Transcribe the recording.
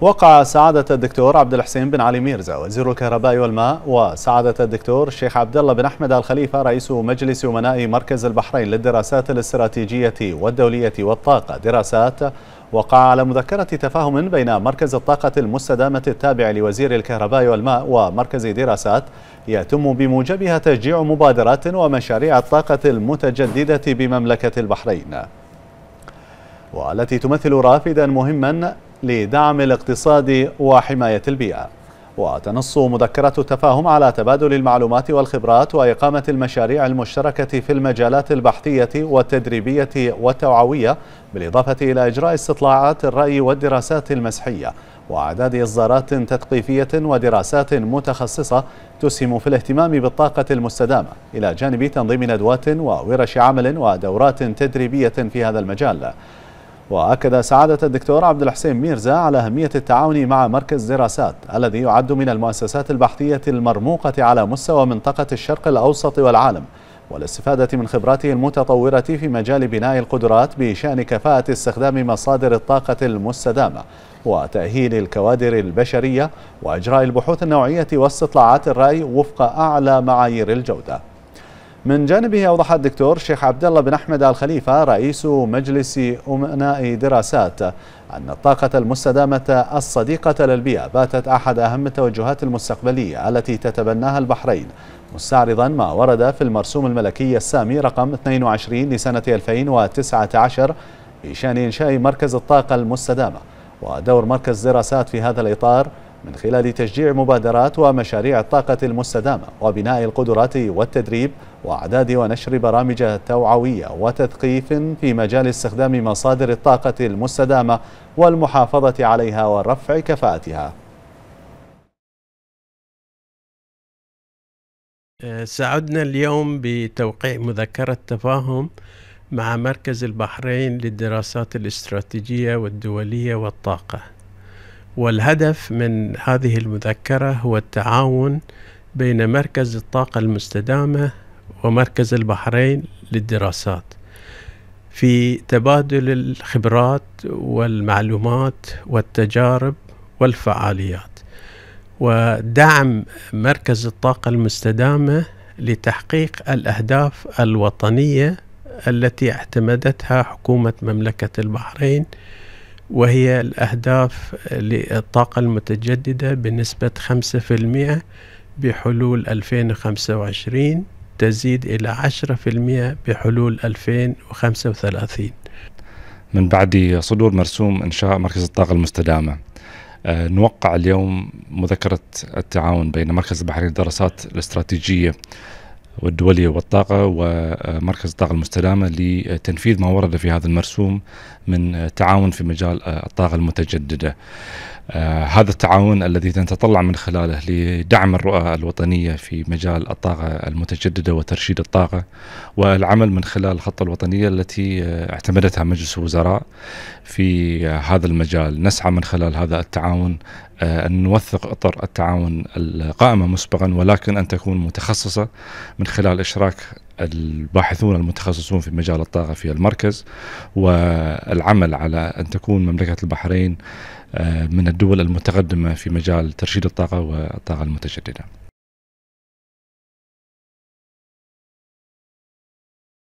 وقع سعادة الدكتور عبد الحسين بن علي ميرزا وزير الكهرباء والماء وسعادة الدكتور الشيخ عبد الله بن أحمد الخليفة رئيس مجلس أمناء مركز البحرين للدراسات الاستراتيجية والدولية والطاقة دراسات وقع على مذكرة تفاهم بين مركز الطاقة المستدامة التابع لوزير الكهرباء والماء ومركز دراسات يتم بموجبها تشجيع مبادرات ومشاريع الطاقة المتجددة بمملكة البحرين والتي تمثل رافدا مهما لدعم الاقتصاد وحماية البيئة وتنص مذكرات التفاهم على تبادل المعلومات والخبرات وإقامة المشاريع المشتركة في المجالات البحثية والتدريبية والتوعوية بالإضافة إلى إجراء استطلاعات الرأي والدراسات المسحية وأعداد إصدارات تثقيفية ودراسات متخصصة تسهم في الاهتمام بالطاقة المستدامة إلى جانب تنظيم ندوات وورش عمل ودورات تدريبية في هذا المجال وأكد سعادة الدكتور عبد الحسين ميرزا على أهمية التعاون مع مركز دراسات الذي يعد من المؤسسات البحثية المرموقة على مستوى منطقة الشرق الأوسط والعالم والاستفادة من خبراته المتطورة في مجال بناء القدرات بشأن كفاءة استخدام مصادر الطاقة المستدامة وتأهيل الكوادر البشرية وإجراء البحوث النوعية واستطلاعات الرأي وفق أعلى معايير الجودة من جانبه أوضح الدكتور شيخ عبد الله بن أحمد آل خليفة رئيس مجلس أمناء دراسات أن الطاقة المستدامة الصديقة للبيئة باتت أحد أهم التوجهات المستقبلية التي تتبناها البحرين مستعرضا ما ورد في المرسوم الملكي السامي رقم 22 لسنة 2019 بشأن إنشاء مركز الطاقة المستدامة ودور مركز دراسات في هذا الإطار من خلال تشجيع مبادرات ومشاريع الطاقة المستدامة وبناء القدرات والتدريب وإعداد ونشر برامج توعوية وتثقيف في مجال استخدام مصادر الطاقة المستدامة والمحافظة عليها ورفع كفاءتها آه، سعدنا اليوم بتوقيع مذكرة تفاهم مع مركز البحرين للدراسات الاستراتيجية والدولية والطاقة والهدف من هذه المذكرة هو التعاون بين مركز الطاقة المستدامة ومركز البحرين للدراسات في تبادل الخبرات والمعلومات والتجارب والفعاليات ودعم مركز الطاقة المستدامة لتحقيق الأهداف الوطنية التي اعتمدتها حكومة مملكة البحرين وهي الأهداف للطاقة المتجددة بنسبة 5% بحلول 2025 تزيد إلى 10% بحلول 2035 من بعد صدور مرسوم إنشاء مركز الطاقة المستدامة آه، نوقع اليوم مذكرة التعاون بين مركز البحرين للدراسات الاستراتيجية والدولية والطاقة ومركز الطاقة المستدامة لتنفيذ ما ورد في هذا المرسوم من تعاون في مجال الطاقة المتجددة آه، هذا التعاون الذي نتطلع من خلاله لدعم الرؤى الوطنية في مجال الطاقة المتجددة وترشيد الطاقة والعمل من خلال الخطة الوطنية التي آه، اعتمدتها مجلس الوزراء في هذا المجال نسعى من خلال هذا التعاون آه، أن نوثق إطر التعاون القائمة مسبقا ولكن أن تكون متخصصة من خلال إشراك الباحثون المتخصصون في مجال الطاقة في المركز والعمل على أن تكون مملكة البحرين آه، من الدول المتقدمة في مجال ترشيد الطاقة والطاقة المتجددة